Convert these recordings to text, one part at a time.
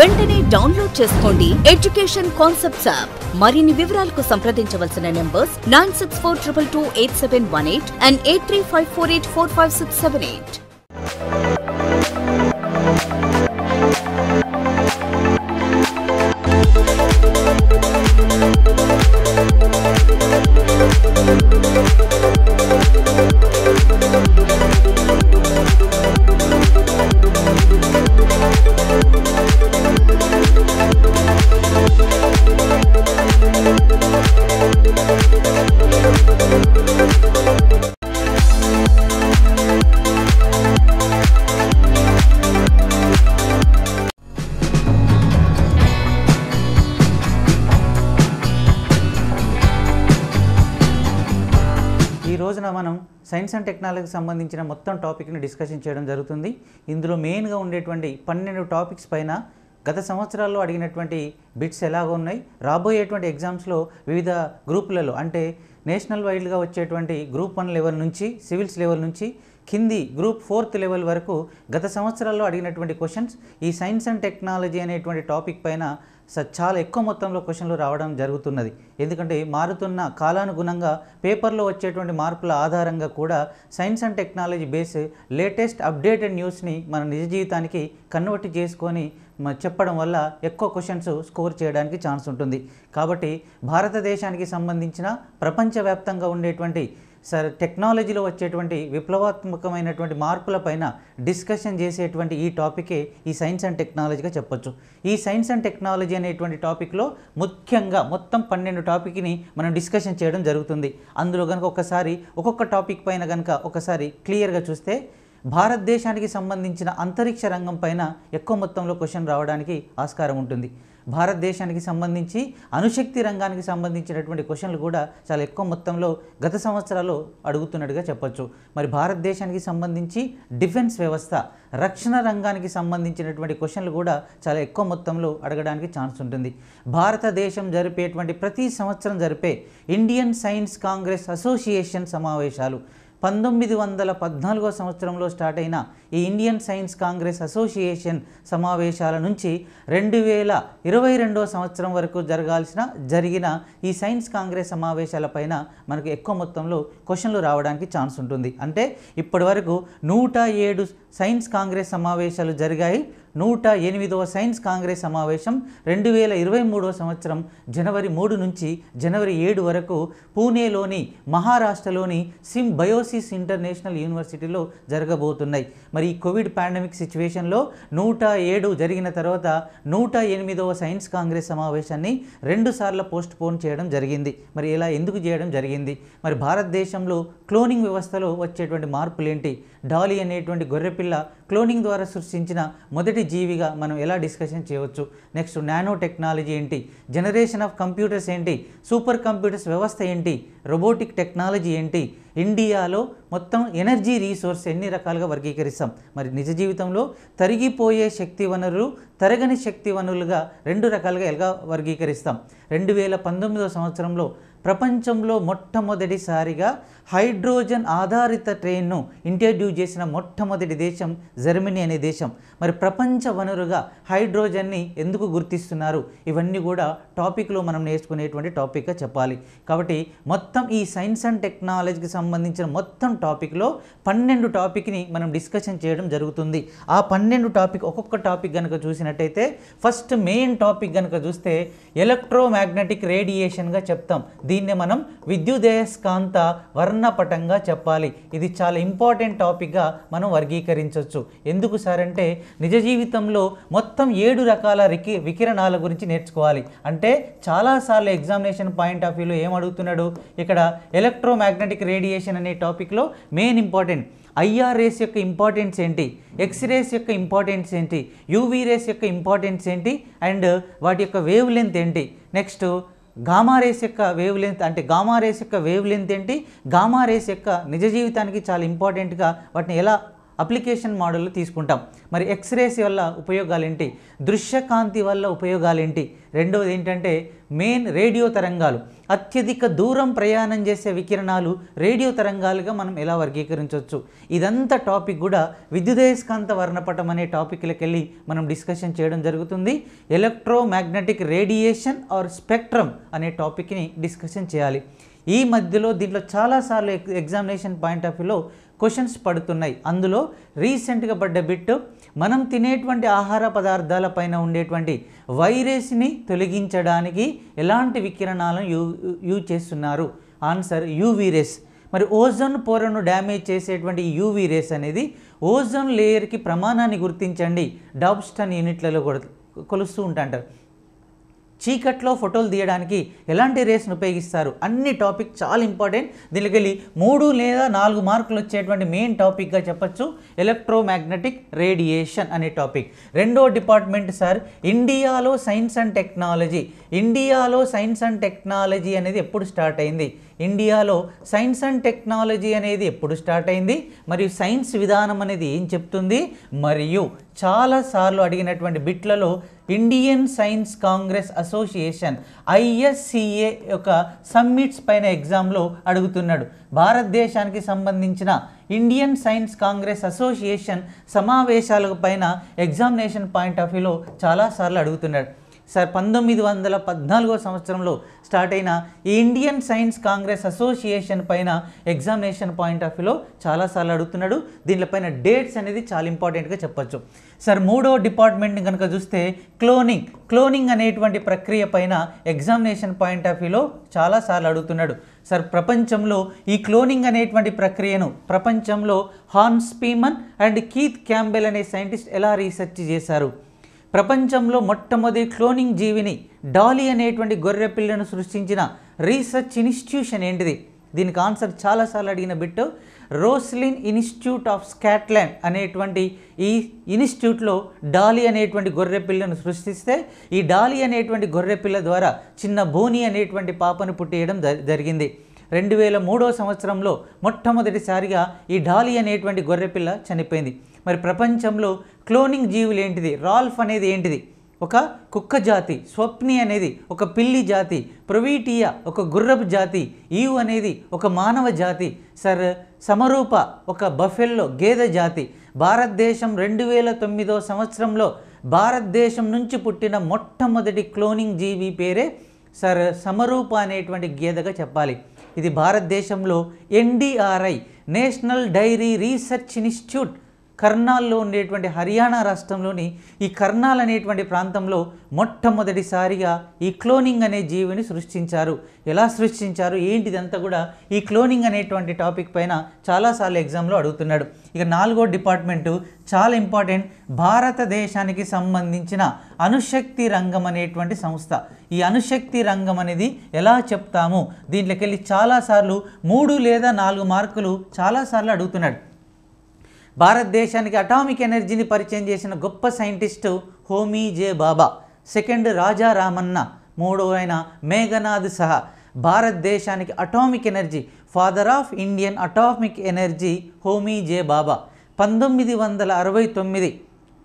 వెంటనే డౌన్లోడ్ చేసుకోండి education concepts app మరిన్ని వివరాలకు సంప్రదించవలసిన numbers nine six four triple two eight seven one eight and eight three five four eight four five six seven eight రోజున మనం science and టెక్నాలజీకి సంబంధించిన మొత్తం టాపిక్ని డిస్కషన్ చేయడం జరుగుతుంది ఇందులో మెయిన్గా ఉండేటువంటి పన్నెండు టాపిక్స్ పైన గత సంవత్సరాల్లో అడిగినటువంటి బిట్స్ ఎలాగో ఉన్నాయి రాబోయేటువంటి ఎగ్జామ్స్లో వివిధ గ్రూపులలో అంటే నేషనల్ వైడ్గా వచ్చేటువంటి గ్రూప్ వన్ లెవెల్ నుంచి సివిల్స్ లెవెల్ నుంచి కింది గ్రూప్ ఫోర్త్ లెవెల్ వరకు గత సంవత్సరాల్లో అడిగినటువంటి క్వశ్చన్స్ ఈ సైన్స్ అండ్ టెక్నాలజీ అనేటువంటి టాపిక్ పైన చాలా ఎక్కువ మొత్తంలో క్వశ్చన్లు రావడం జరుగుతున్నది ఎందుకంటే మారుతున్న కాలానుగుణంగా పేపర్లో వచ్చేటువంటి మార్పుల ఆధారంగా కూడా science and technology base latest updated న్యూస్ని మన నిజ జీవితానికి కన్వర్ట్ చేసుకొని చెప్పడం వల్ల ఎక్కువ క్వశ్చన్స్ స్కోర్ చేయడానికి ఛాన్స్ ఉంటుంది కాబట్టి భారతదేశానికి సంబంధించిన ప్రపంచవ్యాప్తంగా ఉండేటువంటి సర్ టెక్నాలజీలో వచ్చేటువంటి విప్లవాత్మకమైనటువంటి మార్పులపైన డిస్కషన్ చేసేటువంటి ఈ టాపికే ఈ సైన్స్ అండ్ టెక్నాలజీగా చెప్పొచ్చు ఈ సైన్స్ అండ్ టెక్నాలజీ అనేటువంటి టాపిక్లో ముఖ్యంగా మొత్తం పన్నెండు టాపిక్ని మనం డిస్కషన్ చేయడం జరుగుతుంది అందులో కనుక ఒకసారి ఒక్కొక్క టాపిక్ పైన కనుక ఒకసారి క్లియర్గా చూస్తే భారతదేశానికి సంబంధించిన అంతరిక్ష రంగం పైన ఎక్కువ మొత్తంలో క్వశ్చన్ రావడానికి ఆస్కారం ఉంటుంది భారతదేశానికి సంబంధించి అణుశక్తి రంగానికి సంబంధించినటువంటి క్వశ్చన్లు కూడా చాలా ఎక్కువ మొత్తంలో గత సంవత్సరాల్లో అడుగుతున్నట్టుగా చెప్పొచ్చు మరి భారతదేశానికి సంబంధించి డిఫెన్స్ వ్యవస్థ రక్షణ రంగానికి సంబంధించినటువంటి క్వశ్చన్లు కూడా చాలా ఎక్కువ మొత్తంలో అడగడానికి ఛాన్స్ ఉంటుంది భారతదేశం జరిపేటువంటి ప్రతి సంవత్సరం జరిపే ఇండియన్ సైన్స్ కాంగ్రెస్ అసోసియేషన్ సమావేశాలు పంతొమ్మిది వందల పద్నాలుగో సంవత్సరంలో స్టార్ట్ అయిన ఈ ఇండియన్ సైన్స్ కాంగ్రెస్ అసోసియేషన్ సమావేశాల నుంచి రెండు వేల ఇరవై రెండో సంవత్సరం వరకు జరగాల్సిన జరిగిన ఈ సైన్స్ కాంగ్రెస్ సమావేశాలపైన మనకు ఎక్కువ మొత్తంలో క్వశ్చన్లు రావడానికి ఛాన్స్ ఉంటుంది అంటే ఇప్పటి వరకు నూట ఏడు సైన్స్ కాంగ్రెస్ సమావేశాలు జరిగాయి నూట ఎనిమిదవ సైన్స్ కాంగ్రెస్ సమావేశం రెండు వేల ఇరవై మూడవ సంవత్సరం జనవరి మూడు నుంచి జనవరి ఏడు వరకు పూణేలోని మహారాష్ట్రలోని సిమ్ బయోసిస్ ఇంటర్నేషనల్ యూనివర్సిటీలో జరగబోతున్నాయి మరి కోవిడ్ పాండమిక్ సిచ్యువేషన్లో నూట ఏడు జరిగిన తర్వాత నూట ఎనిమిదవ సైన్స్ కాంగ్రెస్ సమావేశాన్ని రెండుసార్లు పోస్ట్ పోన్ చేయడం జరిగింది మరి ఇలా ఎందుకు చేయడం జరిగింది మరి భారతదేశంలో క్లోనింగ్ వ్యవస్థలో వచ్చేటువంటి మార్పులేంటి డాలీ అనేటువంటి గొర్రెపిల్ల క్లోనింగ్ ద్వారా సృష్టించిన మొదటి జీవిగా మనం ఎలా డిస్కషన్ చేయవచ్చు నెక్స్ట్ నానో టెక్నాలజీ ఏంటి జనరేషన్ ఆఫ్ కంప్యూటర్స్ ఏంటి సూపర్ కంప్యూటర్స్ వ్యవస్థ ఏంటి రోబోటిక్ టెక్నాలజీ ఏంటి ఇండియాలో మొత్తం ఎనర్జీ రీసోర్స్ ఎన్ని రకాలుగా వర్గీకరిస్తాం మరి నిజ జీవితంలో తరిగిపోయే శక్తి వనరులు తరగని శక్తి వనరులుగా రెండు రకాలుగా ఎలా వర్గీకరిస్తాం రెండు వేల పంతొమ్మిదో సంవత్సరంలో ప్రపంచంలో మొట్టమొదటిసారిగా హైడ్రోజన్ ఆధారిత ట్రైన్ను ఇంట్రడ్యూస్ చేసిన మొట్టమొదటి దేశం జర్మనీ అనే దేశం మరి ప్రపంచ వనరుగా హైడ్రోజన్ని ఎందుకు గుర్తిస్తున్నారు ఇవన్నీ కూడా టాపిక్లో మనం నేర్చుకునేటువంటి టాపిక్గా చెప్పాలి కాబట్టి మొత్తం ఈ సైన్స్ అండ్ టెక్నాలజీకి సంబంధించిన మొత్తం టాపిక్లో పన్నెండు టాపిక్ని మనం డిస్కషన్ చేయడం జరుగుతుంది ఆ పన్నెండు టాపిక్ ఒక్కొక్క టాపిక్ కనుక చూసినట్టయితే ఫస్ట్ మెయిన్ టాపిక్ కనుక చూస్తే ఎలక్ట్రోమాగ్నెటిక్ రేడియేషన్గా చెప్తాం దీన్నే మనం విద్యుదయస్కాంత వర్ణపటంగా చెప్పాలి ఇది చాలా ఇంపార్టెంట్ టాపిక్గా మనం వర్గీకరించవచ్చు ఎందుకు సార్ అంటే నిజ జీవితంలో మొత్తం ఏడు రకాల రికి వికిరణాల గురించి నేర్చుకోవాలి అంటే చాలాసార్లు ఎగ్జామినేషన్ పాయింట్ ఆఫ్ వ్యూలో ఏం అడుగుతున్నాడు ఇక్కడ ఎలక్ట్రోమాగ్నెటిక్ రేడియేషన్ అనే టాపిక్లో మెయిన్ ఇంపార్టెంట్ ఐఆర్ఎస్ యొక్క ఇంపార్టెన్స్ ఏంటి ఎక్స్రేస్ యొక్క ఇంపార్టెన్స్ ఏంటి యూవీ రేస్ యొక్క ఇంపార్టెన్స్ ఏంటి అండ్ వాటి యొక్క వేవ్ లెంత్ ఏంటి నెక్స్ట్ గామా రేస్ యొక్క వేవ్ లెంత్ అంటే గామా రేస్ యొక్క వేవ్ లెంత్ ఏంటి గామా రేస్ యొక్క నిజ జీవితానికి చాలా ఇంపార్టెంట్గా వాటిని ఎలా అప్లికేషన్ మోడల్లో తీసుకుంటాం మరి ఎక్స్రేస్ వల్ల ఉపయోగాలు ఏంటి దృశ్యకాంతి వల్ల ఉపయోగాలు ఏంటి రెండవది ఏంటంటే మెయిన్ రేడియో తరంగాలు అత్యధిక దూరం ప్రయాణం చేసే వికిరణాలు రేడియో తరంగాలుగా మనం ఎలా వర్గీకరించవచ్చు ఇదంతా టాపిక్ కూడా విద్యుదయస్కాంత వర్ణపటం అనే టాపిక్లకు వెళ్ళి మనం డిస్కషన్ చేయడం జరుగుతుంది ఎలక్ట్రోమాగ్నెటిక్ రేడియేషన్ ఆర్ స్పెక్ట్రమ్ అనే టాపిక్ని డిస్కషన్ చేయాలి ఈ మధ్యలో దీంట్లో చాలాసార్లు ఎగ్జామినేషన్ పాయింట్ ఆఫ్ వ్యూలో క్వశ్చన్స్ పడుతున్నాయి అందులో రీసెంట్గా పడ్డ బిట్ మనం తినేటువంటి ఆహార పదార్థాల పైన ఉండేటువంటి వైరస్ని తొలగించడానికి ఎలాంటి వికిరణాలను యూ యూజ్ చేస్తున్నారు ఆన్సర్ యూవీ రేస్ మరి ఓజోన్ పొరను డ్యామేజ్ చేసేటువంటి యూవీ రేస్ అనేది ఓజోన్ లేయర్కి ప్రమాణాన్ని గుర్తించండి డాబ్స్టన్ యూనిట్లలో కొలుస్తూ ఉంటాంటారు చీకట్లో ఫోటోలు తీయడానికి ఎలాంటి రేస్ను ఉపయోగిస్తారు అన్ని టాపిక్ చాలా ఇంపార్టెంట్ దీనికి వెళ్ళి మూడు లేదా నాలుగు మార్కులు వచ్చేటువంటి మెయిన్ టాపిక్గా చెప్పచ్చు ఎలక్ట్రోమాగ్నెటిక్ రేడియేషన్ అనే టాపిక్ రెండో డిపార్ట్మెంట్ సార్ ఇండియాలో సైన్స్ అండ్ టెక్నాలజీ ఇండియాలో సైన్స్ అండ్ టెక్నాలజీ అనేది ఎప్పుడు స్టార్ట్ అయింది ఇండియాలో సైన్స్ అండ్ టెక్నాలజీ అనేది ఎప్పుడు స్టార్ట్ అయింది మరియు సైన్స్ విధానం అనేది ఏం చెప్తుంది మరియు చాలాసార్లు అడిగినటువంటి బిట్లలో Indian science Congress association ISCA యొక్క సమ్మిట్స్ పైన ఎగ్జామ్లో అడుగుతున్నాడు భారతదేశానికి సంబంధించిన ఇండియన్ సైన్స్ కాంగ్రెస్ అసోసియేషన్ సమావేశాల పైన ఎగ్జామినేషన్ పాయింట్ ఆఫ్ వ్యూలో చాలాసార్లు అడుగుతున్నాడు సార్ పంతొమ్మిది వందల పద్నాలుగో సంవత్సరంలో స్టార్ట్ అయిన ఈ ఇండియన్ సైన్స్ కాంగ్రెస్ అసోసియేషన్ పైన ఎగ్జామినేషన్ పాయింట్ ఆఫ్ వ్యూలో చాలాసార్లు అడుగుతున్నాడు దీనిపైన డేట్స్ అనేది చాలా ఇంపార్టెంట్గా చెప్పచ్చు సార్ మూడో డిపార్ట్మెంట్ని కనుక చూస్తే క్లోనింగ్ క్లోనింగ్ అనేటువంటి ప్రక్రియ పైన ఎగ్జామినేషన్ పాయింట్ ఆఫ్ వ్యూలో చాలాసార్లు అడుగుతున్నాడు సార్ ప్రపంచంలో ఈ క్లోనింగ్ అనేటువంటి ప్రక్రియను ప్రపంచంలో Horn Spemann and Keith Campbell అనే సైంటిస్ట్ ఎలా రీసెర్చ్ చేశారు ప్రపంచంలో మొట్టమొదటి క్లోనింగ్ జీవిని డాలీ అనేటువంటి గొర్రె పిల్లను సృష్టించిన రీసెర్చ్ ఇన్స్టిట్యూషన్ ఏంటిది దీనికి ఆన్సర్ చాలాసార్లు అడిగిన bit Roslin institute of Scotland అనేటువంటి ఈ ఇన్స్టిట్యూట్లో డాలీ అనేటువంటి గొర్రె పిల్లను సృష్టిస్తే ఈ డాలీ అనేటువంటి గొర్రె పిల్ల ద్వారా చిన్న బోని అనేటువంటి పాపను పుట్టేయడం జరిగింది రెండు వేల మూడో సంవత్సరంలో మొట్టమొదటిసారిగా ఈ డాలీ అనేటువంటి గొర్రెపిల్ల చనిపోయింది మరి ప్రపంచంలో క్లోనింగ్ జీవులు ఏంటిది రాల్ఫ్ అనేది ఏంటిది ఒక కుక్క జాతి స్వప్ని అనేది ఒక పిల్లి జాతి ప్రొవీటియా ఒక గుర్రపు జాతి ఈవు అనేది ఒక మానవ జాతి సర్ సమరూప ఒక బఫెల్లో గేదె జాతి భారతదేశం రెండు వేల తొమ్మిదో సంవత్సరంలో భారతదేశం నుంచి పుట్టిన మొట్టమొదటి క్లోనింగ్ జీవి పేరే సర్ సమరూప అనేటువంటి గేదగా చెప్పాలి ఇది భారతదేశంలో NDRI national dairy research institute కర్నాల్లో ఉండేటువంటి హర్యానా రాష్ట్రంలోని ఈ కర్నాల్ అనేటువంటి ప్రాంతంలో మొట్టమొదటిసారిగా ఈ క్లోనింగ్ అనే జీవిని సృష్టించారు ఎలా సృష్టించారు ఏంటిదంతా కూడా ఈ క్లోనింగ్ అనేటువంటి టాపిక్ పైన చాలాసార్లు ఎగ్జామ్లో అడుగుతున్నాడు ఇక నాలుగో డిపార్ట్మెంటు చాలా ఇంపార్టెంట్ భారతదేశానికి సంబంధించిన అణుశక్తి రంగం అనేటువంటి సంస్థ ఈ అణుశక్తి రంగం అనేది ఎలా చెప్తాము దీంట్లోకి వెళ్ళి చాలాసార్లు మూడు లేదా నాలుగు మార్కులు చాలాసార్లు అడుగుతున్నాడు భారతదేశానికి అటామిక్ ఎనర్జీని పరిచయం చేసిన గొప్ప scientist Homi J Bhabha second Raja Ramanna అయిన మేఘనాథ్ సహా భారతదేశానికి atomic energy father of Indian atomic energy Homi J Bhabha పంతొమ్మిది వందల అరవై తొమ్మిది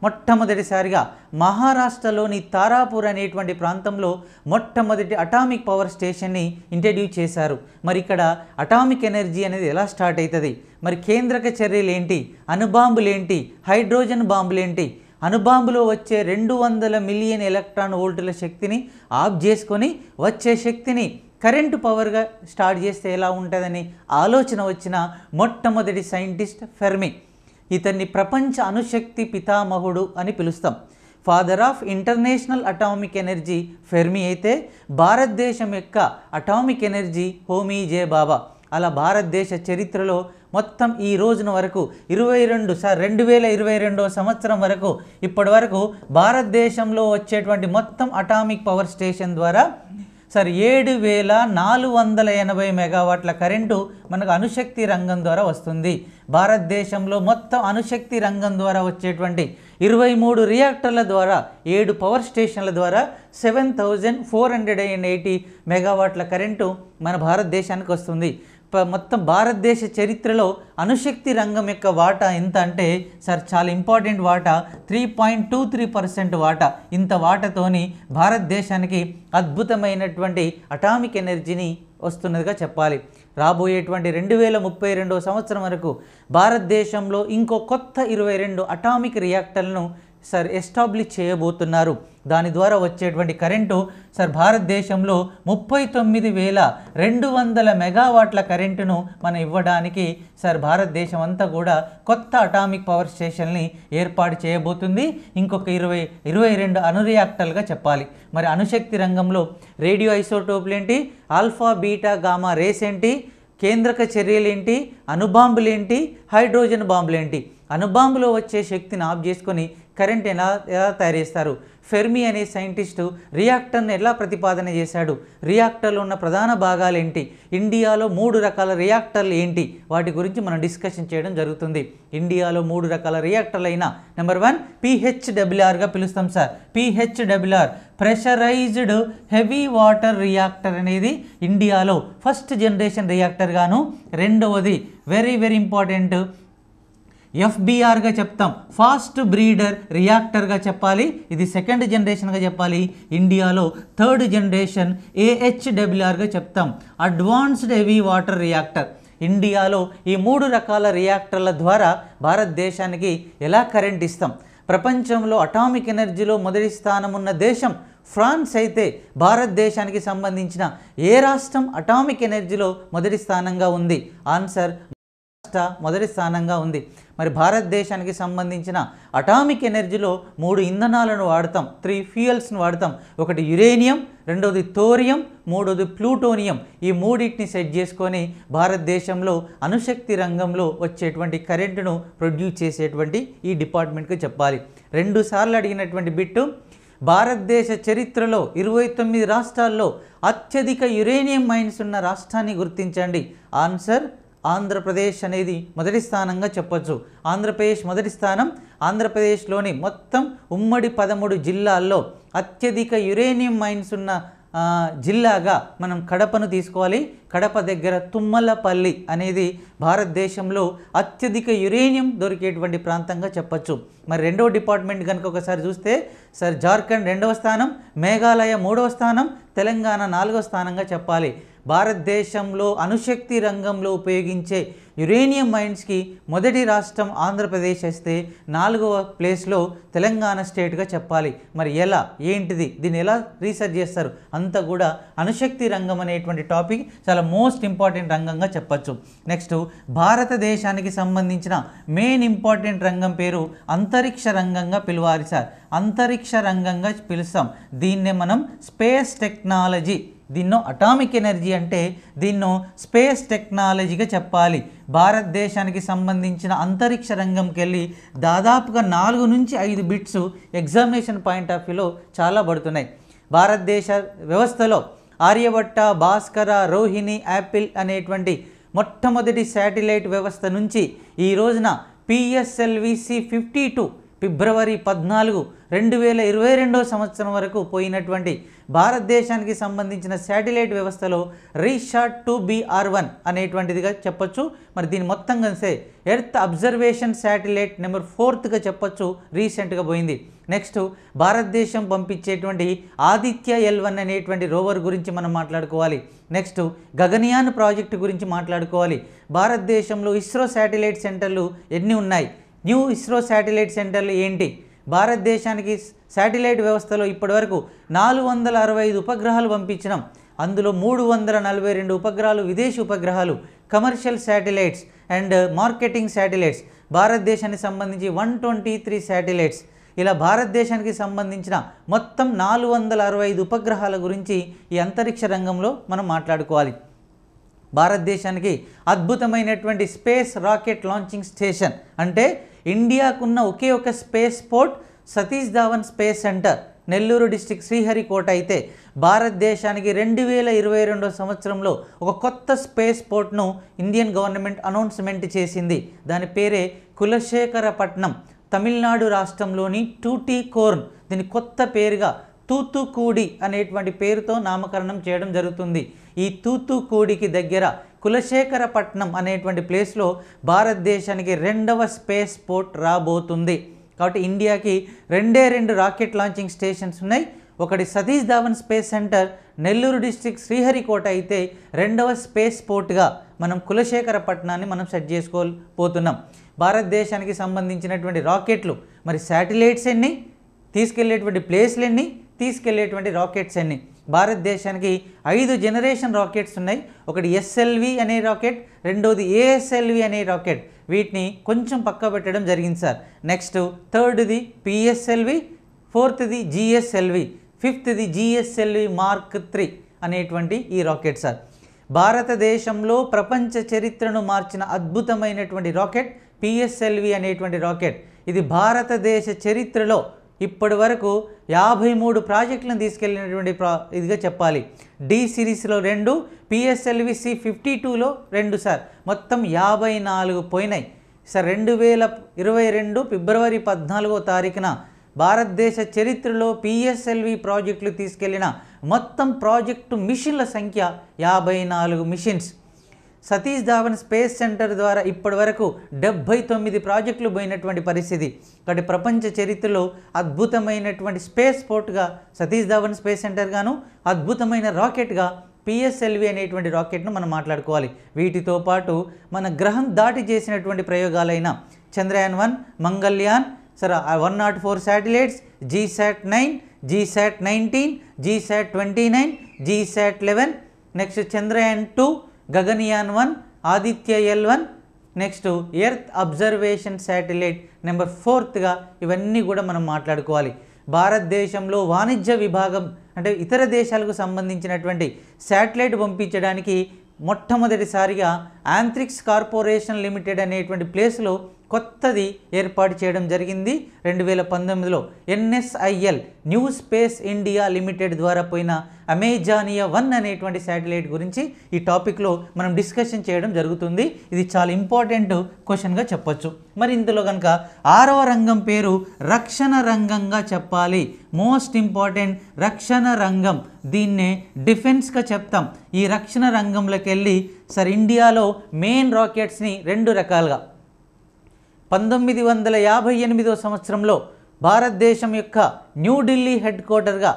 మొట్టమొదటిసారిగా మహారాష్ట్రలోని తారాపూర్ అనేటువంటి ప్రాంతంలో మొట్టమొదటి అటామిక్ పవర్ స్టేషన్ని ఇంట్రడ్యూస్ చేశారు మరి ఇక్కడ అటామిక్ ఎనర్జీ అనేది ఎలా స్టార్ట్ అవుతుంది మరి కేంద్రక చర్యలేంటి అనుబాంబులేంటి హైడ్రోజన్ బాంబులేంటి అనుబాంబులో వచ్చే రెండు వందల మిలియన్ ఎలక్ట్రాన్ వోల్టుల శక్తిని ఆఫ్ చేసుకొని వచ్చే శక్తిని కరెంటు పవర్గా స్టార్ట్ చేస్తే ఎలా ఉంటుందని ఆలోచన వచ్చిన మొట్టమొదటి సైంటిస్ట్ ఫెర్మి ఇతన్ని ప్రపంచ అణుశక్తి పితామహుడు అని పిలుస్తాం father of international atomic energy Fermi అయితే భారతదేశం యొక్క atomic energy Homi J Bhabha అలా భారతదేశ చరిత్రలో మొత్తం ఈ రోజున వరకు ఇరవై రెండు రెండు వేల ఇరవై రెండో సంవత్సరం వరకు ఇప్పటి వరకు భారతదేశంలో వచ్చేటువంటి మొత్తం అటామిక్ పవర్ స్టేషన్ ద్వారా సార్ ఏడు వేల నాలుగు వందల ఎనభై మెగావాట్ల కరెంటు మనకు అణుశక్తి రంగం ద్వారా వస్తుంది భారతదేశంలో మొత్తం అణుశక్తి రంగం ద్వారా వచ్చేటువంటి ఇరవై మూడు రియాక్టర్ల ద్వారా ఏడు పవర్ స్టేషన్ల ద్వారా seven thousand four hundred and eighty మెగావాట్ల కరెంటు మన భారతదేశానికి వస్తుంది మొత్తం భారతదేశ చరిత్రలో అణుశక్తి రంగం యొక్క వాటా ఎంత అంటే సార్ చాలా ఇంపార్టెంట్ వాటా three point two three percent వాటా ఇంత వాటతోని భారతదేశానికి అద్భుతమైనటువంటి అటామిక్ ఎనర్జీని వస్తున్నదిగా చెప్పాలి రాబోయేటువంటి రెండు వేల ముప్పై రెండో సంవత్సరం వరకు భారతదేశంలో ఇంకో కొత్త ఇరవై రెండు అటామిక్ రియాక్టర్లను సార్ ఎస్టాబ్లిష్ చేయబోతున్నారు దాని ద్వారా వచ్చేటువంటి కరెంటు సార్ భారతదేశంలో ముప్పై తొమ్మిది వేల రెండు వందల మెగావాట్ల కరెంటును మనం ఇవ్వడానికి సార్ భారతదేశం అంతా కూడా కొత్త అటామిక్ పవర్ స్టేషన్ని ఏర్పాటు చేయబోతుంది ఇంకొక ఇరవై ఇరవై రెండు అనురియాక్టర్లుగా చెప్పాలి మరి అణుశక్తి రంగంలో రేడియో ఐసోటోపులు ఏంటి ఆల్ఫా బీటా గామా రేస్ ఏంటి కేంద్రక చర్యలేంటి అణుబాంబులేంటి హైడ్రోజన్ బాంబులేంటి అణుబాంబులో వచ్చే శక్తిని ఆఫ్ చేసుకొని కరెంట్ ఎలా ఎలా తయారు చేస్తారు ఫెర్మి అనే సైంటిస్టు రియాక్టర్ను ఎలా ప్రతిపాదన చేశాడు రియాక్టర్లో ఉన్న ప్రధాన భాగాలు ఏంటి ఇండియాలో మూడు రకాల రియాక్టర్లు ఏంటి వాటి గురించి మనం డిస్కషన్ చేయడం జరుగుతుంది ఇండియాలో మూడు రకాల రియాక్టర్లు అయిన నెంబర్ వన్ పిహెచ్డబ్ల్యూఆర్గా పిలుస్తాం sir PHWR pressurized heavy water reactor అనేది ఇండియాలో ఫస్ట్ జనరేషన్ రియాక్టర్గాను రెండవది వెరీ వెరీ ఇంపార్టెంట్ ఎఫ్బిఆర్గా చెప్తాం ఫాస్ట్ బ్రీడర్ రియాక్టర్గా చెప్పాలి ఇది సెకండ్ జనరేషన్గా చెప్పాలి ఇండియాలో థర్డ్ జనరేషన్ ఏహెచ్డబ్ల్యూఆర్గా చెప్తాం అడ్వాన్స్డ్ హెవీ వాటర్ రియాక్టర్ ఇండియాలో ఈ మూడు రకాల రియాక్టర్ల ద్వారా భారతదేశానికి ఎలా కరెంట్ ఇస్తాం ప్రపంచంలో అటామిక్ ఎనర్జీలో మొదటి స్థానం ఉన్న దేశం ఫ్రాన్స్ అయితే భారతదేశానికి సంబంధించిన ఏ రాష్ట్రం అటామిక్ ఎనర్జీలో మొదటి స్థానంగా ఉంది ఆన్సర్ రాష్ట్ర మొదటి స్థానంగా ఉంది మరి భారతదేశానికి సంబంధించిన అటామిక్ ఎనర్జీలో మూడు ఇంధనాలను వాడతాం త్రీ ఫ్యూయల్స్ను వాడతాం ఒకటి యురేనియం రెండోది థోరియం మూడోది ప్లూటోనియం ఈ మూడింటిని సెట్ చేసుకొని భారతదేశంలో అణుశక్తి రంగంలో వచ్చేటువంటి కరెంటును ప్రొడ్యూస్ చేసేటువంటి ఈ డిపార్ట్మెంట్కి చెప్పాలి రెండు సార్లు అడిగినటువంటి బిట్టు భారతదేశ చరిత్రలో ఇరవై తొమ్మిది రాష్ట్రాల్లో అత్యధిక యురేనియం మైన్స్ ఉన్న రాష్ట్రాన్ని గుర్తించండి ఆన్సర్ ఆంధ్రప్రదేశ్ అనేది మొదటి స్థానంగా చెప్పచ్చు ఆంధ్రప్రదేశ్ మొదటి స్థానం ఆంధ్రప్రదేశ్లోని మొత్తం ఉమ్మడి పదమూడు జిల్లాల్లో అత్యధిక యురేనియం మైన్స్ ఉన్న జిల్లాగా మనం కడపను తీసుకోవాలి కడప దగ్గర తుమ్మలపల్లి అనేది భారతదేశంలో అత్యధిక యురేనియం దొరికేటువంటి ప్రాంతంగా చెప్పచ్చు మరి రెండవ డిపార్ట్మెంట్ కనుక ఒకసారి చూస్తే సార్ జార్ఖండ్ రెండవ స్థానం మేఘాలయ మూడవ స్థానం తెలంగాణ నాలుగవ స్థానంగా చెప్పాలి భారతదేశంలో అణుశక్తి రంగంలో ఉపయోగించే యురేనియం మైన్స్కి మొదటి రాష్ట్రం ఆంధ్రప్రదేశ్ వస్తే నాలుగవ ప్లేస్లో తెలంగాణ స్టేట్గా చెప్పాలి మరి ఎలా ఏంటిది దీన్ని ఎలా రీసెర్చ్ చేస్తారు అంతా కూడా అణుశక్తి రంగం అనేటువంటి టాపిక్ చాలా మోస్ట్ ఇంపార్టెంట్ రంగంగా చెప్పచ్చు నెక్స్ట్ భారతదేశానికి సంబంధించిన మెయిన్ ఇంపార్టెంట్ రంగం పేరు అంతరిక్ష రంగంగా పిలువాలి సార్ అంతరిక్ష రంగంగా పిలుస్తాం దీన్నే మనం స్పేస్ టెక్నాలజీ దీన్నో అటామిక్ ఎనర్జీ అంటే దీన్నో స్పేస్ టెక్నాలజీగా చెప్పాలి భారతదేశానికి సంబంధించిన అంతరిక్ష రంగంకి వెళ్ళి దాదాపుగా నాలుగు నుంచి ఐదు బిట్స్ ఎగ్జామినేషన్ పాయింట్ ఆఫ్ వ్యూలో చాలా పడుతున్నాయి భారతదేశ వ్యవస్థలో ఆర్యభట్ట భాస్కర రోహిణి యాపిల్ అనేటువంటి మొట్టమొదటి శాటిలైట్ వ్యవస్థ నుంచి ఈ రోజున పిఎస్ఎల్విసి ఫిఫ్టీ టూ ఫిబ్రవరి పద్నాలుగు రెండు వేల ఇరవై రెండో సంవత్సరం వరకు పోయినటువంటి భారతదేశానికి సంబంధించిన శాటిలైట్ వ్యవస్థలో రీషార్ట్ టు బీఆర్ వన్ అనేటువంటిదిగా చెప్పొచ్చు మరి దీని మొత్తం కలిసే ఎర్త్ అబ్జర్వేషన్ శాటిలైట్ నెంబర్ ఫోర్త్గా చెప్పొచ్చు రీసెంట్గా పోయింది నెక్స్ట్ భారతదేశం పంపించేటువంటి ఆదిత్య ఎల్ వన్ అనేటువంటి రోవర్ గురించి మనం మాట్లాడుకోవాలి నెక్స్ట్ గగనయాన్ ప్రాజెక్టు గురించి మాట్లాడుకోవాలి భారతదేశంలో ఇస్రో శాటిలైట్ సెంటర్లు ఎన్ని ఉన్నాయి న్యూ ఇస్రో శాటిలైట్ సెంటర్లు ఏంటి భారతదేశానికి శాటిలైట్ వ్యవస్థలో ఇప్పటివరకు నాలుగు వందల అరవై ఐదు ఉపగ్రహాలు పంపించినాం అందులో మూడు వందల నలభై రెండు ఉపగ్రహాలు విదేశీ ఉపగ్రహాలు commercial satellites and marketing satellites భారతదేశానికి సంబంధించి వన్ ట్వంటీ త్రీ శాటిలైట్స్ ఇలా భారతదేశానికి సంబంధించిన మొత్తం నాలుగు వందల అరవై ఐదు ఉపగ్రహాల గురించి ఈ అంతరిక్ష రంగంలో మనం మాట్లాడుకోవాలి భారతదేశానికి అద్భుతమైనటువంటి స్పేస్ రాకెట్ లాంచింగ్ స్టేషన్ అంటే ఇండియాకున్న ఒకే ఒక space port Satish Dhawan space centre Nellore district Sriharikota అయితే భారతదేశానికి రెండు వేల ఇరవై రెండో సంవత్సరంలో ఒక కొత్త స్పేస్ పోర్ట్ను ఇండియన్ గవర్నమెంట్ అనౌన్స్మెంట్ చేసింది దాని పేరే కులశేఖరపట్నం తమిళనాడు రాష్ట్రంలోని టూటీ కోర్న్ దీని కొత్త పేరుగా తూతుకూడి అనేటువంటి పేరుతో నామకరణం చేయడం జరుగుతుంది ఈ తూతుకూడికి దగ్గర కులశేఖరపట్నం అనేటువంటి ప్లేస్లో భారతదేశానికి రెండవ స్పేస్ పోర్ట్ రాబోతుంది కాబట్టి ఇండియాకి రెండే రెండు రాకెట్ లాంచింగ్ స్టేషన్స్ ఉన్నాయి ఒకటి Satish Dhawan space centre Nellore district Sriharikota అయితే రెండవ స్పేస్ పోర్ట్గా మనం కులశేఖరపట్నాన్ని మనం సెట్ చేసుకోపోతున్నాం భారతదేశానికి సంబంధించినటువంటి రాకెట్లు మరి శాటిలైట్స్ ఎన్ని తీసుకెళ్లేటువంటి ప్లేస్లు ఎన్ని తీసుకెళ్లేటువంటి రాకెట్స్ ఎన్ని భారతదేశానికి ఐదు జనరేషన్ రాకెట్స్ ఉన్నాయి ఒకటి ఎస్ఎల్వి అనే రాకెట్ రెండోది ఏఎస్ఎల్వి అనే రాకెట్ వీటిని కొంచెం పక్క పెట్టడం జరిగింది సార్ నెక్స్ట్ థర్డ్ది పిఎస్ఎల్వి ఫోర్త్ది జిఎస్ఎల్వి ఫిఫ్త్ది జిఎస్ఎల్వి మార్క్ త్రీ అనేటువంటి ఈ రాకెట్ సార్ భారతదేశంలో ప్రపంచ చరిత్రను మార్చిన అద్భుతమైనటువంటి రాకెట్ పిఎస్ఎల్వి అనేటువంటి రాకెట్ ఇది భారతదేశ చరిత్రలో ఇప్పటి వరకు యాభై మూడు ప్రాజెక్టులను తీసుకెళ్ళినటువంటి ప్రా ఇదిగా చెప్పాలి డి సిరీస్లో రెండు పిఎస్ఎల్వి సి ఫిఫ్టీ టూలో రెండు సార్ మొత్తం యాభై నాలుగు పోయినాయి సార్ రెండు వేల ఇరవై రెండు ఫిబ్రవరి పద్నాలుగో తారీఖున భారతదేశ చరిత్రలో పిఎస్ఎల్వి ప్రాజెక్టులు తీసుకెళ్లిన మొత్తం ప్రాజెక్టు మిషన్ల సంఖ్య యాభై నాలుగు missions Satish Dhawan space centre ద్వారా ఇప్పటి వరకు డెబ్భై తొమ్మిది ప్రాజెక్టులు పోయినటువంటి పరిస్థితి కాబట్టి ప్రపంచ చరిత్రలో అద్భుతమైనటువంటి స్పేస్ పోర్ట్గా సతీష్ ధావన్ స్పేస్ సెంటర్ గాను అద్భుతమైన రాకెట్గా పిఎస్ఎల్వి అనేటువంటి రాకెట్ను మనం మాట్లాడుకోవాలి వీటితో పాటు మన గ్రహం దాటి చేసినటువంటి ప్రయోగాలైన చంద్రయాన్ వన్ మంగళ్యాన్ సరే one naught four satellites GSAT nine GSAT nineteen GSAT twenty nine GSAT eleven next Chandrayaan two Gaganyaan one Aditya L one next earth observation satellite number ఫోర్త్గా ఇవన్నీ కూడా మనం మాట్లాడుకోవాలి భారతదేశంలో వాణిజ్య విభాగం అంటే ఇతర దేశాలకు సంబంధించినటువంటి శాటిలైట్ పంపించడానికి మొట్టమొదటిసారిగా ఆంత్రిక్స్ కార్పొరేషన్ లిమిటెడ్ అనేటువంటి ప్లేస్లో కొత్తది ఏర్పాటు చేయడం జరిగింది రెండు వేల పంతొమ్మిదిలో NSIL new space India limited ద్వారా పోయిన అమెజానియా వన్ అనేటువంటి శాటిలైట్ గురించి ఈ టాపిక్లో మనం డిస్కషన్ చేయడం జరుగుతుంది ఇది చాలా ఇంపార్టెంట్ క్వశ్చన్గా చెప్పొచ్చు మరి ఇందులో కనుక ఆరవ రంగం పేరు రక్షణ రంగంగా చెప్పాలి మోస్ట్ ఇంపార్టెంట్ రక్షణ రంగం దీన్నే డిఫెన్స్గా చెప్తాం ఈ రక్షణ రంగంలోకి వెళ్ళి సార్ ఇండియాలో మెయిన్ రాకెట్స్ని రెండు రకాలుగా పంతొమ్మిది వందల యాభై ఎనిమిదో సంవత్సరంలో భారతదేశం యొక్క న్యూఢిల్లీ హెడ్ క్వార్టర్గా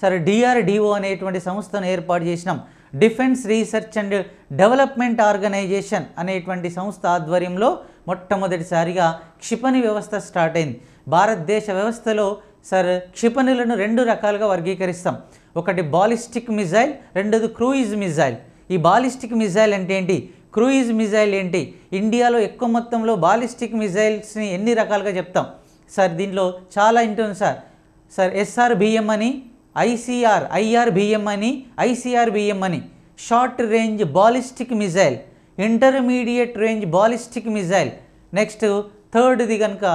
సరే డిఆర్డిఓ అనేటువంటి సంస్థను ఏర్పాటు చేసినాం defence research and development organisation అనేటువంటి సంస్థ ఆధ్వర్యంలో మొట్టమొదటిసారిగా క్షిపణి వ్యవస్థ స్టార్ట్ అయింది భారతదేశ వ్యవస్థలో సర్ క్షిపణులను రెండు రకాలుగా వర్గీకరిస్తాం ఒకటి బాలిస్టిక్ మిజైల్ రెండోది క్రూయిజ్ మిజైల్ ఈ బాలిస్టిక్ మిజైల్ అంటే ఏంటి క్రూయిజ్ మిజైల్ ఏంటి ఇండియాలో ఎక్కువ మొత్తంలో బాలిస్టిక్ మిజైల్స్ని ఎన్ని రకాలుగా చెప్తాం సార్ దీంట్లో చాలా ఇంటుంది సార్ సార్ ఎస్ఆర్ బిఎం అని ఐసీఆర్ ఐఆర్ బిఎం అని ఐసీఆర్ బిఎం అని short range ballistic missile intermediate range ballistic missile next థర్డ్ది కనుక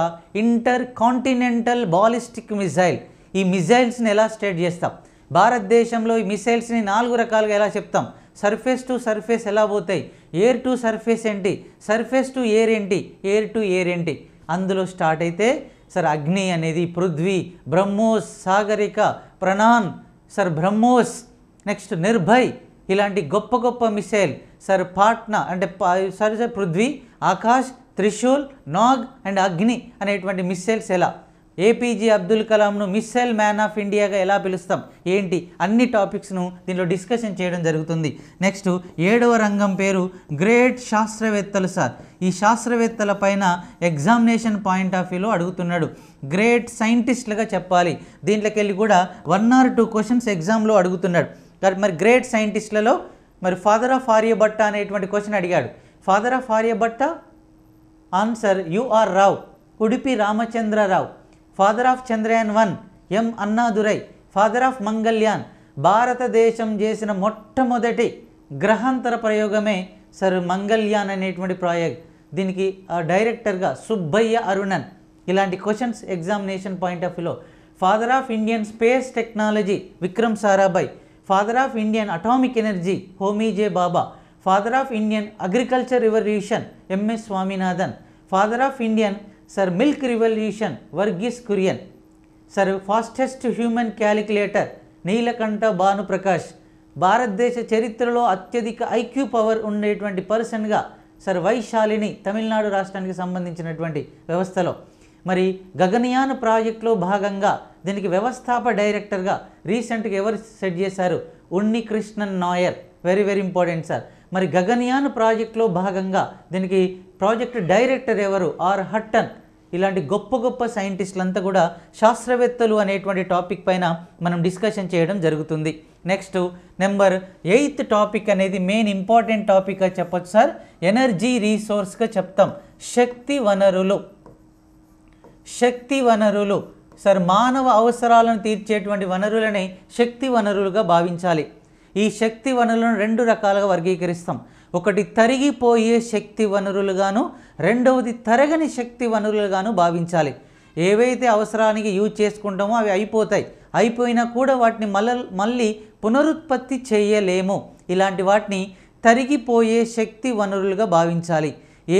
ఇంటర్ కాంటినెంటల్ బాలిస్టిక్ మిజైల్ ఈ మిజైల్స్ని ఎలా స్టేట్ చేస్తాం భారతదేశంలో ఈ మిసైల్స్ని నాలుగు రకాలుగా ఎలా చెప్తాం సర్ఫేస్ టు సర్ఫేస్ ఎలా పోతాయి ఎయిర్ టు సర్ఫేస్ ఏంటి సర్ఫేస్ టు ఎయిర్ ఏంటి ఎయిర్ టు ఎయిర్ ఏంటి అందులో స్టార్ట్ అయితే సార్ అగ్ని అనేది పృథ్వీ బ్రహ్మోస్ సాగరిక ప్రణాన్ సార్ బ్రహ్మోస్ నెక్స్ట్ నిర్భయ్ ఇలాంటి గొప్ప గొప్ప మిసైల్ సార్ పాట్నా అంటే sorry sir Prithvi Akash Trishul Nag and Agni అనేటువంటి మిస్సైల్స్ ఎలా ఏపీజే అబ్దుల్ కలాంను మిస్సైల్ మ్యాన్ ఆఫ్ ఇండియాగా ఎలా పిలుస్తాం ఏంటి అన్ని టాపిక్స్ను దీనిలో డిస్కషన్ చేయడం జరుగుతుంది నెక్స్ట్ ఏడవ రంగం పేరు గ్రేట్ శాస్త్రవేత్తలు సార్ ఈ శాస్త్రవేత్తల పైన ఎగ్జామినేషన్ పాయింట్ ఆఫ్ వ్యూలో అడుగుతున్నాడు గ్రేట్ సైంటిస్ట్లుగా చెప్పాలి దీంట్లోకెళ్ళి కూడా వన్ ఆర్ టూ క్వశ్చన్స్ ఎగ్జామ్లో అడుగుతున్నాడు మరి గ్రేట్ సైంటిస్ట్లలో మరి ఫాదర్ ఆఫ్ ఆర్యభట్ట అనేటువంటి క్వశ్చన్ అడిగాడు father of Aryabhata answer U R Rao Udupi Ramachandra Rao father of Chandrayaan one M Annadurai father of Mangalyaan భారతదేశం చేసిన మొట్టమొదటి గ్రహాంతర ప్రయోగమే సర్ మంగళ్యాన్ అనేటువంటి ప్రాజెక్ట్ దీనికి డైరెక్టర్గా సుబ్బయ్య అరుణన్ ఇలాంటి క్వశ్చన్స్ ఎగ్జామినేషన్ పాయింట్ ఆఫ్ వ్యూలో father of Indian space technology Vikram Sarabhai father of Indian atomic energy Homi J Bhabha father of Indian agriculture revolution MS Swaminathan father of Indian sir milk revolution Verghese Kurien sir fastest human calculator Neelakantha Bhanu Prakash భారతదేశ చరిత్రలో అత్యధిక IQ power ఉండేటువంటి పర్సన్గా sir వైశాలిని Tamil Nadu రాష్ట్రానికి సంబంధించినటువంటి వ్యవస్థలో మరి గగనయాన్ ప్రాజెక్టులో భాగంగా దీనికి వ్యవస్థాప డైరెక్టర్గా రీసెంట్గా ఎవరు సెట్ చేశారు Unni Krishnan Nair very very important sir మరి గగనయాన్ ప్రాజెక్టులో భాగంగా దీనికి ప్రాజెక్ట్ డైరెక్టర్ ఎవరు ఆర్ హట్టన్ ఇలాంటి గొప్ప గొప్ప సైంటిస్టులంతా కూడా శాస్త్రవేత్తలు అనేటువంటి టాపిక్ పైన మనం డిస్కషన్ చేయడం జరుగుతుంది నెక్స్ట్ నెంబర్ ఎయిత్ టాపిక్ అనేది మెయిన్ ఇంపార్టెంట్ టాపిక్గా చెప్పచ్చు సార్ ఎనర్జీ రీసోర్స్గా చెప్తాం శక్తి వనరులు శక్తి వనరులు సార్ మానవ అవసరాలను తీర్చేటువంటి వనరులని శక్తి వనరులుగా భావించాలి ఈ శక్తి వనరులను రెండు రకాలుగా వర్గీకరిస్తాం ఒకటి తరిగిపోయే శక్తి వనరులుగాను రెండవది తరగని శక్తి వనరులుగాను భావించాలి ఏవైతే అవసరానికి యూజ్ చేసుకుంటామో అవి అయిపోతాయి అయిపోయినా కూడా వాటిని మళ్ళ మళ్ళీ పునరుత్పత్తి చేయలేము ఇలాంటి వాటిని తరిగిపోయే శక్తి వనరులుగా భావించాలి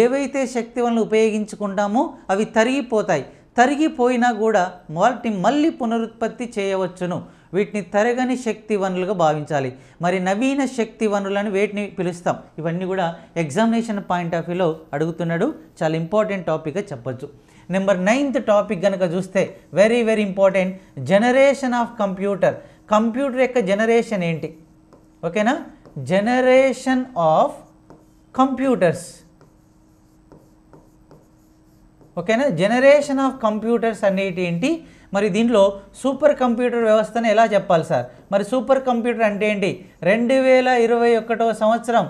ఏవైతే శక్తి వనరులు ఉపయోగించుకుంటామో అవి తరిగిపోతాయి తరిగిపోయినా కూడా వాటిని మళ్ళీ పునరుత్పత్తి చేయవచ్చును వీటిని తరగని శక్తి వనరులుగా భావించాలి మరి నవీన శక్తి వనరులను వేటిని పిలుస్తాం ఇవన్నీ కూడా ఎగ్జామినేషన్ పాయింట్ ఆఫ్ వ్యూలో అడుగుతున్నాడు చాలా ఇంపార్టెంట్ టాపిక్గా చెప్పచ్చు నెంబర్ నైన్త్ టాపిక్ కనుక చూస్తే very very important generation of computer computer యొక్క జనరేషన్ ఏంటి ఓకేనా జనరేషన్ ఆఫ్ కంప్యూటర్స్ ఓకేనా జనరేషన్ ఆఫ్ కంప్యూటర్స్ అనేటి ఏంటి మరి దీంట్లో సూపర్ కంప్యూటర్ వ్యవస్థను ఎలా చెప్పాలి సార్ మరి సూపర్ కంప్యూటర్ అంటే ఏంటి రెండు వేల ఇరవై ఒకటో సంవత్సరం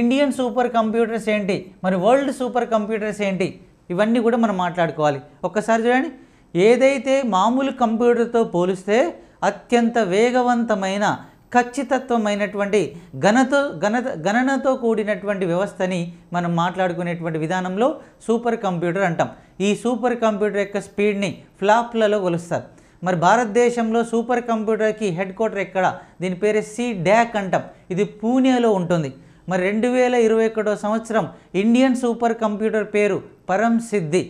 ఇండియన్ సూపర్ కంప్యూటర్స్ ఏంటి మరి వరల్డ్ సూపర్ కంప్యూటర్స్ ఏంటి ఇవన్నీ కూడా మనం మాట్లాడుకోవాలి ఒక్కసారి చూడండి ఏదైతే మామూలు కంప్యూటర్తో పోలిస్తే అత్యంత వేగవంతమైన ఖచ్చితత్వమైనటువంటి ఘనతో గణ గణనతో కూడినటువంటి వ్యవస్థని మనం మాట్లాడుకునేటువంటి విధానంలో సూపర్ కంప్యూటర్ అంటాం ఈ సూపర్ కంప్యూటర్ యొక్క స్పీడ్ని ఫ్లాప్లలో కొలుస్తారు మరి భారతదేశంలో సూపర్ కంప్యూటర్కి హెడ్ క్వార్టర్ ఎక్కడ దీని పేరు సి డ్యాక్ అంటాం ఇది పూణేలో ఉంటుంది మరి రెండు వేల ఇరవై ఒకటో సంవత్సరం ఇండియన్ సూపర్ కంప్యూటర్ పేరు పరం సిద్ధి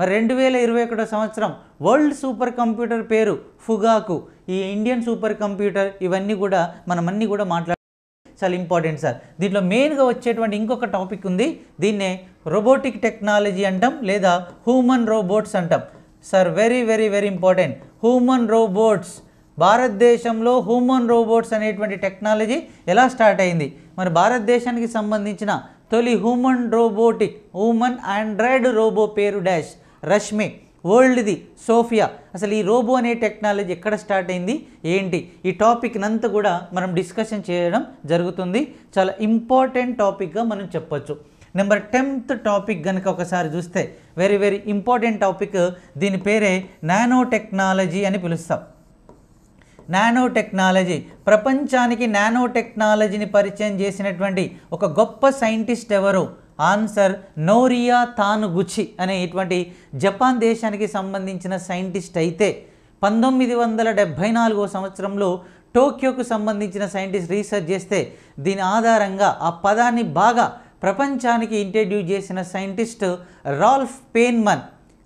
మరి రెండు వేల ఇరవై ఒకటో సంవత్సరం వరల్డ్ సూపర్ కంప్యూటర్ పేరు ఫుగాకు ఈ ఇండియన్ సూపర్ కంప్యూటర్ ఇవన్నీ కూడా మనమన్నీ కూడా మాట్లాడు చాలా ఇంపార్టెంట్ సార్ దీంట్లో మెయిన్గా వచ్చేటువంటి ఇంకొక టాపిక్ ఉంది దీన్నే రోబోటిక్ టెక్నాలజీ అంటాం లేదా హ్యూమన్ రోబోట్స్ అంటాం sir very very very important human robots భారతదేశంలో హ్యూమన్ రోబోట్స్ అనేటువంటి టెక్నాలజీ ఎలా స్టార్ట్ అయింది మరి భారతదేశానికి సంబంధించిన తొలి human robotic human android robo పేరు డాష్ రష్మి వరల్డ్ది సోఫియా అసలు ఈ రోబో అనే టెక్నాలజీ ఎక్కడ స్టార్ట్ అయింది ఏంటి ఈ టాపిక్ నంత కూడా మనం డిస్కషన్ చేయడం జరుగుతుంది చాలా ఇంపార్టెంట్ టాపిక్గా మనం చెప్పొచ్చు నెంబర్ టెన్త్ టాపిక్ కనుక ఒకసారి చూస్తే వెరీ వెరీ ఇంపార్టెంట్ టాపిక్ దీని పేరే నానో టెక్నాలజీ అని పిలుస్తాం నానో టెక్నాలజీ ప్రపంచానికి నానో టెక్నాలజీని పరిచయం చేసినటువంటి ఒక గొప్ప సైంటిస్ట్ ఎవరు ఆన్సర్ నోరియా తానుగుచి అనే ఇటువంటి జపాన్ దేశానికి సంబంధించిన సైంటిస్ట్ అయితే పంతొమ్మిది వందల డెబ్భై నాలుగో సంవత్సరంలో టోక్యోకు సంబంధించిన సైంటిస్ట్ రీసెర్చ్ చేస్తే దీని ఆధారంగా ఆ పదాన్ని బాగా ప్రపంచానికి ఇంట్రడ్యూస్ చేసిన సైంటిస్ట్ రాల్ఫ్ పేన్మన్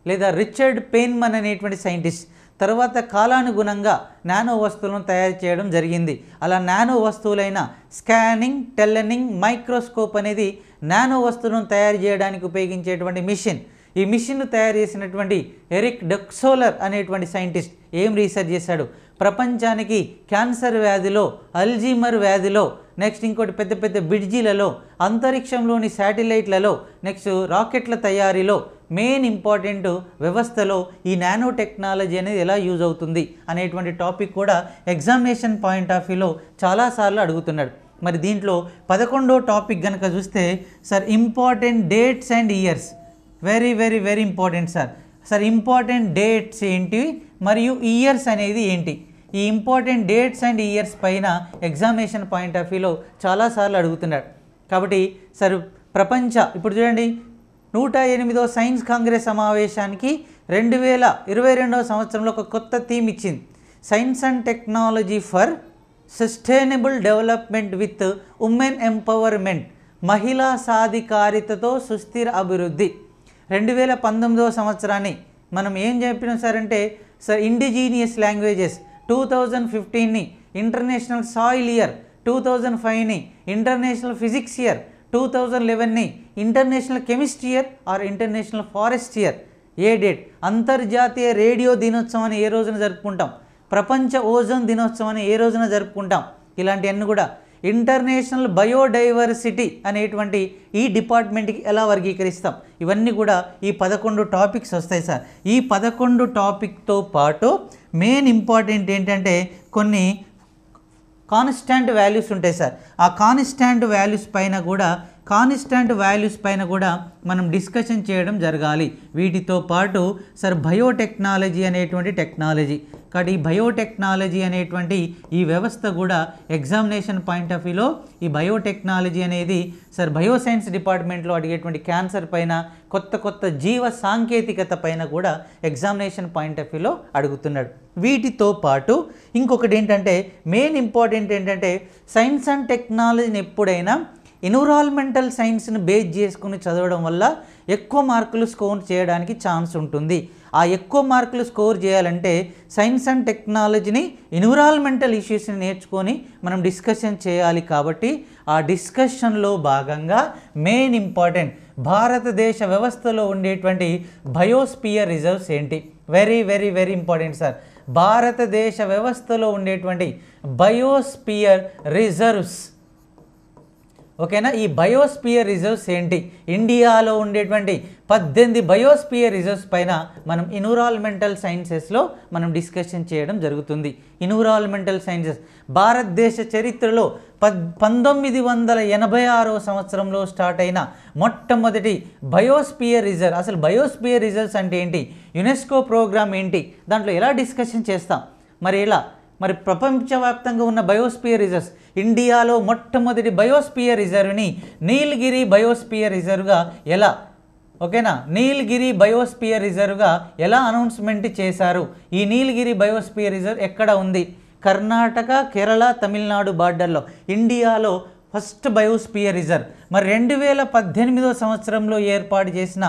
లేదా రిచర్డ్ పేన్మన్ అనేటువంటి సైంటిస్ట్ తర్వాత కాలానుగుణంగా నానో వస్తువులను తయారు చేయడం జరిగింది అలా నానో వస్తువులైన స్కానింగ్ టెల్లనింగ్ మైక్రోస్కోప్ అనేది నానో వస్తువులను తయారు చేయడానికి ఉపయోగించేటువంటి మిషన్ ఈ మిషన్ను తయారు చేసినటువంటి ఎరిక్ డక్సోలర్ అనేటువంటి సైంటిస్ట్ ఏం రీసెర్చ్ చేశాడు ప్రపంచానికి క్యాన్సర్ వ్యాధిలో అల్జీమర్ వ్యాధిలో నెక్స్ట్ ఇంకోటి పెద్ద పెద్ద బిడ్జీలలో అంతరిక్షంలోని శాటిలైట్లలో నెక్స్ట్ రాకెట్ల తయారీలో మెయిన్ ఇంపార్టెంట్ వ్యవస్థలో ఈ నానో టెక్నాలజీ అనేది ఎలా యూజ్ అవుతుంది అనేటువంటి టాపిక్ కూడా ఎగ్జామినేషన్ పాయింట్ ఆఫ్ వ్యూలో చాలాసార్లు అడుగుతున్నాడు మరి దీంట్లో పదకొండో టాపిక్ కనుక చూస్తే sir important dates and years very very very important sir sir important dates ఏంటి మరియు ఇయర్స్ అనేది ఏంటి ఈ ఇంపార్టెంట్ డేట్స్ అండ్ ఇయర్స్ పైన ఎగ్జామినేషన్ పాయింట్ ఆఫ్ వ్యూలో చాలాసార్లు అడుగుతున్నాడు కాబట్టి సార్ ప్రపంచ ఇప్పుడు చూడండి నూట ఎనిమిదో సైన్స్ కాంగ్రెస్ సమావేశానికి రెండు వేల ఇరవై రెండవ సంవత్సరంలో ఒక కొత్త థీమ్ ఇచ్చింది science and technology for sustainable development with women empowerment మహిళా సాధికారితతో సుస్థిర అభివృద్ధి రెండు వేల పంతొమ్మిదవ సంవత్సరాన్ని మనం ఏం చెప్పినాం సార్ అంటే sir indigenous languages two thousand ఫిఫ్టీన్ని international soil year two thousand ఫైవ్ని international physics year two thousand లెవెన్ని international chemistry year or international forest year ఏ డేట్ అంతర్జాతీయ రేడియో దినోత్సవాన్ని ఏ రోజున జరుపుకుంటాం ప్రపంచ ఓజోన్ దినోత్సవాన్ని ఏ రోజున జరుపుకుంటాం ఇలాంటివన్నీ కూడా ఇంటర్నేషనల్ బయోడైవర్సిటీ అనేటువంటి ఈ డిపార్ట్మెంట్కి ఎలా వర్గీకరిస్తాం ఇవన్నీ కూడా ఈ పదకొండు టాపిక్స్ వస్తాయి సార్ ఈ పదకొండు టాపిక్తో పాటు మెయిన్ ఇంపార్టెంట్ ఏంటంటే కొన్ని కాన్స్టాంట్ వాల్యూస్ ఉంటాయి సార్ ఆ కాన్స్టాంట్ వాల్యూస్ పైన కూడా కాన్స్టాంట్ వాల్యూస్ పైన కూడా మనం డిస్కషన్ చేయడం జరగాలి వీటితో పాటు సార్ బయోటెక్నాలజీ అనేటువంటి టెక్నాలజీ కాబట్టి ఈ బయోటెక్నాలజీ అనేటువంటి ఈ వ్యవస్థ కూడా ఎగ్జామినేషన్ పాయింట్ ఆఫ్ వ్యూలో ఈ బయోటెక్నాలజీ అనేది సార్ బయోసైన్స్ డిపార్ట్మెంట్లో అడిగేటువంటి క్యాన్సర్ పైన కొత్త కొత్త జీవ సాంకేతికత పైన కూడా ఎగ్జామినేషన్ పాయింట్ ఆఫ్ వ్యూలో అడుగుతున్నాడు వీటితో పాటు ఇంకొకటి ఏంటంటే మెయిన్ ఇంపార్టెంట్ ఏంటంటే సైన్స్ అండ్ టెక్నాలజీని ఎప్పుడైనా ఎన్విరాన్మెంటల్ సైన్స్ని బేస్ చేసుకుని చదవడం వల్ల ఎక్కువ మార్కులు స్కోర్ చేయడానికి ఛాన్స్ ఉంటుంది ఆ ఎక్కువ మార్కులు స్కోర్ చేయాలంటే సైన్స్ అండ్ టెక్నాలజీని ఎన్విరాన్మెంటల్ ఇష్యూస్ని నేర్చుకొని మనం డిస్కషన్ చేయాలి కాబట్టి ఆ డిస్కషన్లో భాగంగా మెయిన్ ఇంపార్టెంట్ భారతదేశ వ్యవస్థలో ఉండేటువంటి బయోస్పియర్ రిజర్వ్స్ ఏంటి very very very important sir భారతదేశ వ్యవస్థలో ఉండేటువంటి బయోస్పియర్ రిజర్వ్స్ ఓకేనా ఈ బయోస్పియర్ రిజర్వ్స్ ఏంటి ఇండియాలో ఉండేటువంటి పద్దెనిమిది బయోస్పియర్ రిజర్వ్స్ పైన మనం ఇన్వరాల్మెంటల్ సైన్సెస్లో మనం డిస్కషన్ చేయడం జరుగుతుంది ఇన్వరాల్మెంటల్ సైన్సెస్ భారతదేశ చరిత్రలో పద్ పంతొమ్మిది వందల ఎనభై ఆరో సంవత్సరంలో స్టార్ట్ అయిన మొట్టమొదటి బయోస్పియర్ రిజర్వ్ అసలు బయోస్పియర్ రిజర్వ్స్ అంటే ఏంటి యునెస్కో ప్రోగ్రామ్ ఏంటి దాంట్లో ఎలా డిస్కషన్ చేస్తాం మరి ఇలా మరి ప్రపంచవ్యాప్తంగా ఉన్న బయోస్పియర్ రిజర్వ్స్ ఇండియాలో మొట్టమొదటి బయోస్పియర్ రిజర్వ్ని నీలగిరి బయోస్పియర్ రిజర్వ్గా ఎలా ఓకేనా నీలగిరి బయోస్పియర్ రిజర్వ్గా ఎలా అనౌన్స్మెంట్ చేశారు ఈ నీలగిరి బయోస్పియర్ రిజర్వ్ ఎక్కడ ఉంది కర్ణాటక కేరళ తమిళనాడు బార్డర్లో ఇండియాలో ఫస్ట్ బయోస్పియర్ రిజర్వ్ మరి రెండు వేల పద్దెనిమిదో సంవత్సరంలో ఏర్పాటు చేసిన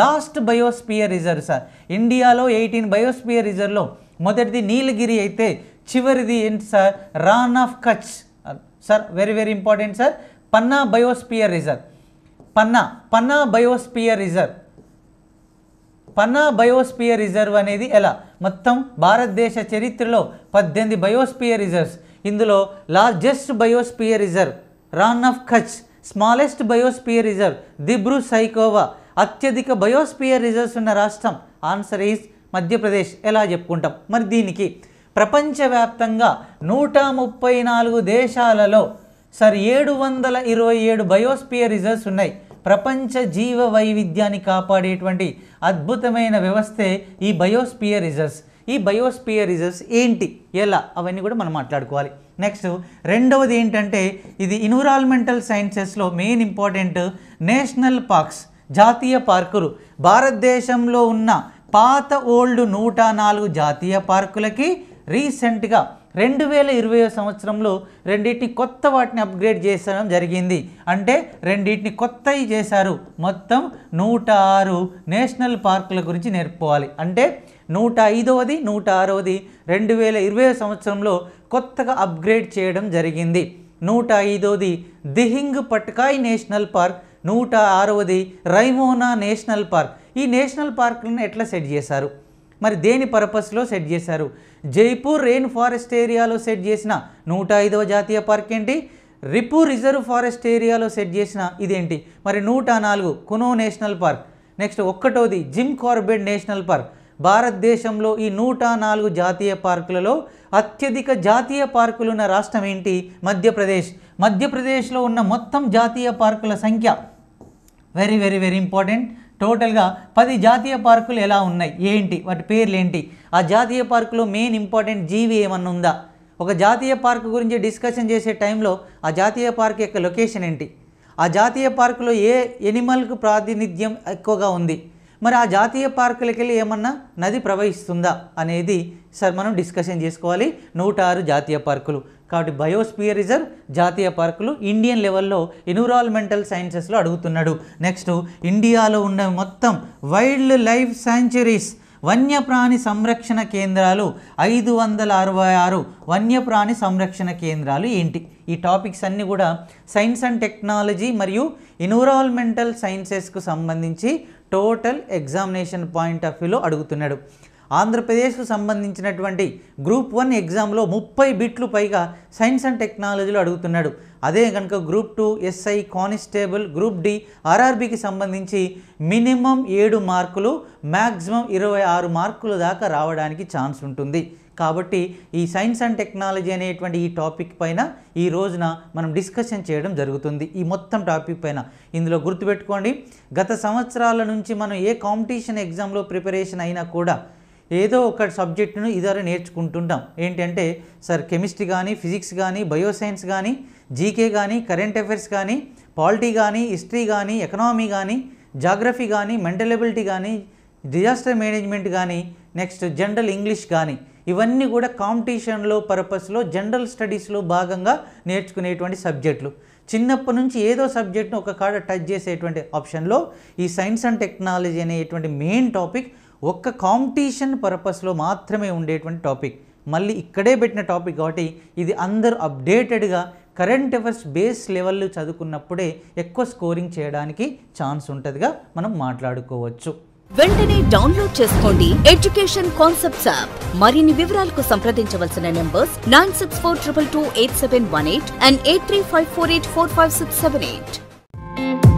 లాస్ట్ బయోస్పియర్ రిజర్వ్ సార్ ఇండియాలో ఎయిటీన్ బయోస్పియర్ రిజర్వ్లో మొదటిది నీలగిరి అయితే చివరిది ఏంటి sir Rann of Kutch sir very very important sir Panna biosphere reserve Panna Panna biosphere reserve Panna biosphere reserve అనేది ఎలా మొత్తం భారతదేశ చరిత్రలో పద్దెనిమిది బయోస్పియర్ రిజర్వ్స్ ఇందులో largest biosphere reserve Rann of Kutch smallest biosphere reserve Dibru Saikhowa అత్యధిక బయోస్పియర్ రిజర్వ్స్ ఉన్న రాష్ట్రం ఆన్సర్ ఈజ్ మధ్యప్రదేశ్ ఎలా చెప్పుకుంటాం మరి దీనికి ప్రపంచవ్యాప్తంగా నూట ముప్పై నాలుగు దేశాలలో సార్ ఏడు వందల ఇరవై ఏడు బయోస్పియర్ రిజర్వ్స్ ఉన్నాయి ప్రపంచ జీవ వైవిధ్యాన్ని కాపాడేటువంటి అద్భుతమైన వ్యవస్థే ఈ బయోస్పియర్ రిజర్వ్స్ ఈ బయోస్పియర్ రిజర్వ్స్ ఏంటి ఎలా అవన్నీ కూడా మనం మాట్లాడుకోవాలి నెక్స్ట్ రెండవది ఏంటంటే ఇది ఎన్విరాన్మెంటల్ సైన్సెస్లో మెయిన్ ఇంపార్టెంట్ నేషనల్ పార్క్స్ జాతీయ పార్కులు భారతదేశంలో ఉన్న పాత ఓల్డ్ నూట నాలుగు జాతీయ పార్కులకి రీసెంట్గా రెండు వేల ఇరవై సంవత్సరంలో రెండింటిని కొత్త వాటిని అప్గ్రేడ్ చేసడం జరిగింది అంటే రెండింటిని కొత్తవి చేశారు మొత్తం నూట ఆరు నేషనల్ పార్కుల గురించి నేర్పుకోవాలి అంటే నూట ఐదవది నూట ఆరవది రెండు వేల ఇరవై సంవత్సరంలో కొత్తగా అప్గ్రేడ్ చేయడం జరిగింది నూట ఐదవది దిహింగ్ పట్కాయ్ నేషనల్ పార్క్ నూట ఆరవది రైమోనా నేషనల్ పార్క్ ఈ నేషనల్ పార్కులను ఎట్లా సెట్ చేశారు మరి దేని పర్పస్లో సెట్ చేశారు జైపూర్ రెయిన్ ఫారెస్ట్ ఏరియాలో సెట్ చేసిన నూట ఐదవ జాతీయ పార్క్ ఏంటి రిపు రిజర్వ్ ఫారెస్ట్ ఏరియాలో సెట్ చేసిన ఇదేంటి మరి నూట నాలుగు కునో నేషనల్ పార్క్ నెక్స్ట్ ఒక్కటోది జిమ్ కార్బెడ్ నేషనల్ పార్క్ భారతదేశంలో ఈ నూట నాలుగు జాతీయ పార్కులలో అత్యధిక జాతీయ పార్కులు ఉన్న రాష్ట్రం ఏంటి మధ్యప్రదేశ్ మధ్యప్రదేశ్లో ఉన్న మొత్తం జాతీయ పార్కుల సంఖ్య వెరీ వెరీ వెరీ ఇంపార్టెంట్ టోటల్గా పది జాతీయ పార్కులు ఎలా ఉన్నాయి ఏంటి వాటి పేర్లు ఏంటి ఆ జాతీయ పార్కులో మెయిన్ ఇంపార్టెంట్ జీవి ఏమన్నా ఉందా ఒక జాతీయ పార్క్ గురించి డిస్కషన్ చేసే టైంలో ఆ జాతీయ పార్క్ యొక్క లొకేషన్ ఏంటి ఆ జాతీయ పార్కులో ఏ ఎనిమల్కు ప్రాతినిధ్యం ఎక్కువగా ఉంది మరి ఆ జాతీయ పార్కులకి వెళ్ళి ఏమన్నా నది ప్రవహిస్తుందా అనేది సార్ మనం డిస్కషన్ చేసుకోవాలి నూట ఆరు జాతీయ పార్కులు కాబట్టి బయోస్పియర్ రిజర్వ్ జాతీయ పార్కులు ఇండియన్ లెవెల్లో ఎన్విరాన్మెంటల్ సైన్సెస్లో అడుగుతున్నాడు నెక్స్ట్ ఇండియాలో ఉన్న మొత్తం వైల్డ్ లైఫ్ సాంచురీస్ వన్యప్రాణి సంరక్షణ కేంద్రాలు ఐదు వందల అరవై ఆరు వన్యప్రాణి సంరక్షణ కేంద్రాలు ఏంటి ఈ టాపిక్స్ అన్నీ కూడా సైన్స్ అండ్ టెక్నాలజీ మరియు ఎన్విరాన్మెంటల్ సైన్సెస్కు సంబంధించి టోటల్ ఎగ్జామినేషన్ పాయింట్ ఆఫ్ వ్యూలో అడుగుతున్నాడు ఆంధ్రప్రదేశ్కు సంబంధించినటువంటి గ్రూప్ వన్ ఎగ్జామ్లో ముప్పై బిట్లు పైగా సైన్స్ అండ్ టెక్నాలజీలో అడుగుతున్నాడు అదే కనుక group two SI constable group D ఆర్ఆర్బీకి సంబంధించి మినిమం ఏడు మార్కులు మ్యాక్సిమం ఇరవై ఆరు మార్కులు దాకా రావడానికి ఛాన్స్ ఉంటుంది కాబట్టి ఈ సైన్స్ అండ్ టెక్నాలజీ అనేటువంటి ఈ టాపిక్ పైన ఈ రోజున మనం డిస్కషన్ చేయడం జరుగుతుంది ఈ మొత్తం టాపిక్ పైన ఇందులో గుర్తుపెట్టుకోండి గత సంవత్సరాల నుంచి మనం ఏ కాంపిటీషన్ ఎగ్జామ్లో ప్రిపరేషన్ అయినా కూడా ఏదో ఒక సబ్జెక్టును ఇద్దరు నేర్చుకుంటుంటాం ఏంటంటే సార్ కెమిస్ట్రీ కానీ ఫిజిక్స్ కానీ బయోసైన్స్ కానీ జీకే కానీ కరెంట్ అఫైర్స్ కానీ పాలిటీ కానీ హిస్టరీ కానీ ఎకనామీ కానీ జాగ్రఫీ కానీ మెంటలబిలిటీ కానీ డిజాస్టర్ మేనేజ్మెంట్ కానీ నెక్స్ట్ జనరల్ ఇంగ్లీష్ కానీ ఇవన్నీ కూడా కాంపిటీషన్లో పర్పస్లో జనరల్ స్టడీస్లో భాగంగా నేర్చుకునేటువంటి సబ్జెక్టులు చిన్నప్పటి నుంచి ఏదో సబ్జెక్ట్ను ఒక కాడ టచ్ చేసేటువంటి ఆప్షన్లో ఈ సైన్స్ అండ్ టెక్నాలజీ అనేటువంటి మెయిన్ టాపిక్ ఒక్క కాంపిటీషన్ పర్పస్లో మాత్రమే ఉండేటువంటి టాపిక్ మళ్ళీ ఇక్కడే పెట్టిన టాపిక్ కాబట్టి ఇది అందరూ అప్డేటెడ్గా కరెంట్ అఫైర్స్ బేస్ లెవెల్ చదువుకున్నప్పుడే ఎక్కువ స్కోరింగ్ చేయడానికి ఛాన్స్ ఉంటుందిగా మనం మాట్లాడుకోవచ్చు వెంటనే డౌన్లోడ్ చేసుకోండి ఎడ్యుకేషన్ కాన్సెప్ట్స్ యాప్ మరిన్ని వివరాలకు సంప్రదించవలసిన numbers nine six four triple two eight seven one eight and eight three five four eight four five six seven eight